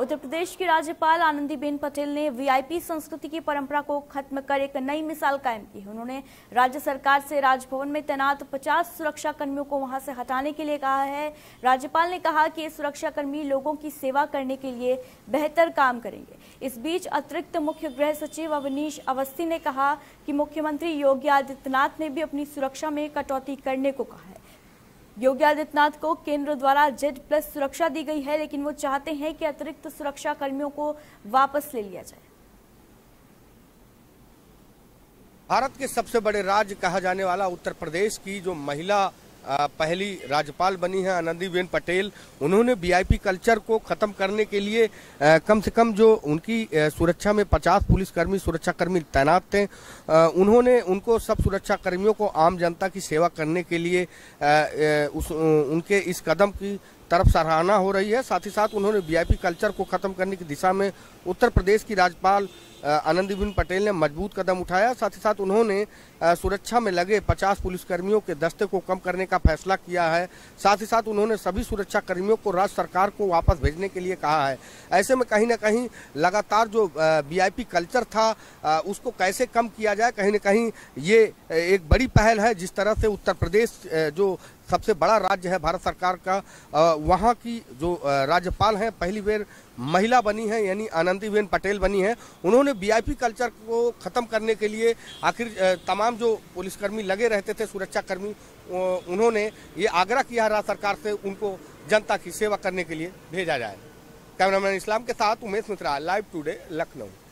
उत्तर प्रदेश की राज्यपाल आनंदीबेन पटेल ने वीआईपी संस्कृति की परंपरा को खत्म कर एक नई मिसाल कायम की उन्होंने राज्य सरकार से राजभवन में तैनात 50 सुरक्षा कर्मियों को वहां से हटाने के लिए कहा है राज्यपाल ने कहा कि ये सुरक्षा कर्मी लोगों की सेवा करने के लिए बेहतर काम करेंगे इस बीच अतिरिक्त मुख्य गृह सचिव अवनीश अवस्थी ने कहा कि मुख्यमंत्री योगी आदित्यनाथ ने भी अपनी सुरक्षा में कटौती करने को कहा है योगी आदित्यनाथ को केंद्र द्वारा जेड प्लस सुरक्षा दी गई है लेकिन वो चाहते हैं कि अतिरिक्त सुरक्षा कर्मियों को वापस ले लिया जाए भारत के सबसे बड़े राज्य कहा जाने वाला उत्तर प्रदेश की जो महिला पहली राज्यपाल बनी हैं आनंदीबेन पटेल उन्होंने वीआईपी कल्चर को ख़त्म करने के लिए कम से कम जो उनकी सुरक्षा में 50 पुलिसकर्मी सुरक्षाकर्मी तैनात थे उन्होंने उनको सब सुरक्षाकर्मियों को आम जनता की सेवा करने के लिए उस उनके इस कदम की तरफ सराहना हो रही है साथ ही साथ उन्होंने वीआईपी कल्चर को ख़त्म करने की दिशा में उत्तर प्रदेश की राज्यपाल आनंदीबेन पटेल ने मजबूत कदम उठाया साथ ही साथ उन्होंने सुरक्षा में लगे 50 पुलिसकर्मियों के दस्ते को कम करने का फैसला किया है साथ ही साथ उन्होंने सभी सुरक्षा कर्मियों को राज्य सरकार को वापस भेजने के लिए कहा है ऐसे में कहीं ना कहीं लगातार जो वीआईपी कल्चर था उसको कैसे कम किया जाए कहीं ना कहीं ये एक बड़ी पहल है जिस तरह से उत्तर प्रदेश जो सबसे बड़ा राज्य है भारत सरकार का वहाँ की जो राज्यपाल हैं पहली बार महिला बनी है यानी आनंदीबेन पटेल बनी है उन्होंने वीआईपी कल्चर को ख़त्म करने के लिए आखिर तमाम जो पुलिसकर्मी लगे रहते थे सुरक्षाकर्मी उन्होंने ये आग्रह किया राज्य सरकार से उनको जनता की सेवा करने के लिए भेजा जाए कैमरामैन इस्लाम के साथ उमेश मिश्रा लाइव टुडे लखनऊ